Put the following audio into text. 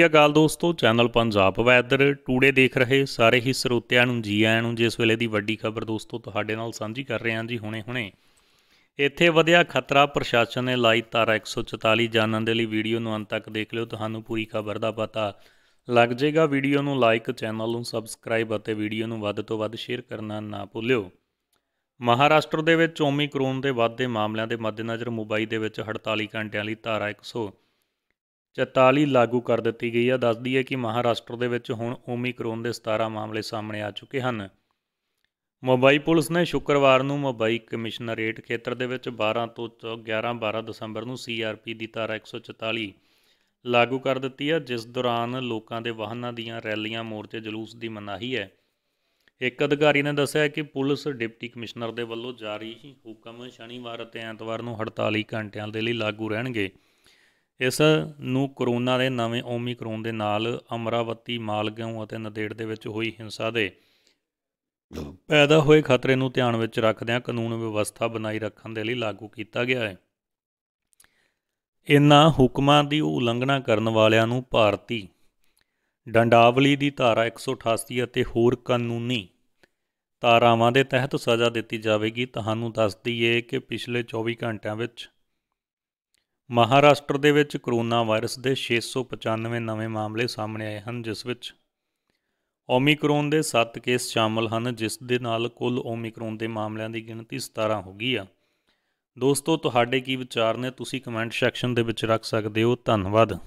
ਸਤਿ ਅਕਾਲ ਦੋਸਤੋ channel Punjab weather today ਦੇਖ ਰਹੇ ਸਾਰੇ ਹੀ ਸਰੋਤਿਆਂ ਨੂੰ ਜੀ ਆਇਆਂ ਨੂੰ ਜਿਸ ਵੇਲੇ ਦੀ ਵੱਡੀ ਖਬਰ ਦੋਸਤੋ ਤੁਹਾਡੇ ਨਾਲ ਸਾਂਝੀ ਕਰ ਰਹੇ ਹਾਂ ਜੀ ਹੁਣੇ-ਹੁਣੇ ਇੱਥੇ ਵਧਿਆ ਖਤਰਾ ਪ੍ਰਸ਼ਾਸਨ ਨੇ ਲਾਈ ਤਾਰਾ 144 ਜਾਣਨ ਦੇ ਲਈ ਵੀਡੀਓ ਨੂੰ ਅੰਤ ਤੱਕ ਦੇਖ ਲਿਓ ਤੁਹਾਨੂੰ ਪੂਰੀ ਖਬਰ ਦਾ ਪਤਾ ਲੱਗ ਜਾਏਗਾ ਵੀਡੀਓ ਨੂੰ ਲਾਈਕ ਚੈਨਲ ਨੂੰ ਸਬਸਕ੍ਰਾਈਬ ਅਤੇ ਵੀਡੀਓ ਨੂੰ ਵੱਧ ਤੋਂ ਵੱਧ ਸ਼ੇਅਰ ਕਰਨਾ ਨਾ ਭੁੱਲਿਓ ਮਹਾਰਾਸ਼ਟਰ ਦੇ ਵਿੱਚ ਓਮੀਕਰੋਨ ਦੇ ਵਾਧੇ ਮਾਮਲਿਆਂ ਦੇ ਮੱਦੇਨਜ਼ਰ ਮੁੰਬਈ ਦੇ ਵਿੱਚ 48 ਘੰਟਿਆਂ ਲਈ ਧਾਰਾ 100 44 ਲਾਗੂ ਕਰ ਦਿੱਤੀ ਗਈ ਆ ਦੱਸਦੀ ਹੈ ਕਿ ਮਹਾਰਾਸ਼ਟਰ ਦੇ ਵਿੱਚ ਹੁਣ ਓਮਿਕਰੋਨ ਦੇ 17 ਮਾਮਲੇ ਸਾਹਮਣੇ ਆ ਚੁੱਕੇ ਹਨ ਮੁੰਬਈ ਪੁਲਿਸ ਨੇ ਸ਼ੁੱਕਰਵਾਰ ਨੂੰ ਮੁੰਬਈ ਕਮਿਸ਼ਨਰੇਟ ਖੇਤਰ ਦੇ ਵਿੱਚ 12 ਤੋਂ 11 12 ਦਸੰਬਰ ਨੂੰ ਸੀਆਰਪੀ ਦੀ ਧਾਰਾ 144 ਲਾਗੂ ਕਰ ਦਿੱਤੀ ਹੈ ਜਿਸ ਦੌਰਾਨ ਲੋਕਾਂ ਦੇ ਵਾਹਨਾਂ ਦੀਆਂ ਰੈਲੀਆਂ ਮੋਰਚੇ ਜਲੂਸ ਦੀ ਮਨਾਹੀ ਹੈ ਇੱਕ ਅਧਿਕਾਰੀ ਨੇ ਦੱਸਿਆ ਕਿ ਪੁਲਿਸ ਡਿਪਟੀ ਕਮਿਸ਼ਨਰ ਦੇ ਵੱਲੋਂ ਜਾਰੀ ਹੁਕਮ ਸ਼ਨੀਵਾਰ ਅਤੇ ਐਤਵਾਰ ਨੂੰ 48 ਘੰਟਿਆਂ ਦੇ ਲਈ ਲਾਗੂ ਰਹਿਣਗੇ ਇਸ ਨੂੰ ਕਰੋਨਾ ਦੇ ਨਵੇਂ ਓਮਿਕਰੋਨ ਦੇ ਨਾਲ ਅਮਰਾਵਤੀ ਮਾਲਗਾਉਂ ਅਤੇ ਨਦੇੜ ਦੇ ਵਿੱਚ ਹੋਈ ਹਿੰਸਾ ਦੇ ਪੈਦਾ ਹੋਏ ਖਤਰੇ ਨੂੰ ਧਿਆਨ ਵਿੱਚ ਰੱਖਦਿਆਂ ਕਾਨੂੰਨ ਵਿਵਸਥਾ ਬਣਾਈ ਰੱਖਣ ਦੇ ਲਈ ਲਾਗੂ ਕੀਤਾ ਗਿਆ ਹੈ ਇਨ੍ਹਾਂ ਹੁਕਮਾਂ ਦੀ ਉਲੰਘਣਾ ਕਰਨ ਵਾਲਿਆਂ ਨੂੰ ਭਾਰਤੀ ਡੰਡਾਵਲੀ ਦੀ ਧਾਰਾ 188 ਅਤੇ ਹੋਰ ਕਾਨੂੰਨੀ ਧਾਰਾਵਾਂ ਦੇ ਤਹਿਤ ਸਜ਼ਾ ਦਿੱਤੀ ਜਾਵੇਗੀ ਤੁਹਾਨੂੰ ਦੱਸ ਦਈਏ ਕਿ ਪਿਛਲੇ 24 ਘੰਟਿਆਂ ਵਿੱਚ ਮਹਾਰਾਸ਼ਟਰ ਦੇ ਵਿੱਚ ਕਰੋਨਾ ਵਾਇਰਸ ਦੇ 695 ਨਵੇਂ ਮਾਮਲੇ ਸਾਹਮਣੇ ਆਏ ਹਨ ਜਿਸ ਵਿੱਚ ਓਮਿਕਰੋਨ ਦੇ 7 ਕੇਸ ਸ਼ਾਮਲ ਹਨ ਜਿਸ ਦੇ ਨਾਲ ਕੁੱਲ ਓਮਿਕਰੋਨ ਦੇ ਮਾਮਲਿਆਂ ਦੀ ਗਿਣਤੀ 17 ਹੋ ਗਈ ਆ ਦੋਸਤੋ ਤੁਹਾਡੇ ਕੀ ਵਿਚਾਰ ਨੇ ਤੁਸੀਂ ਕਮੈਂਟ ਸੈਕਸ਼ਨ ਦੇ ਵਿੱਚ ਰੱਖ ਸਕਦੇ ਹੋ ਧੰਨਵਾਦ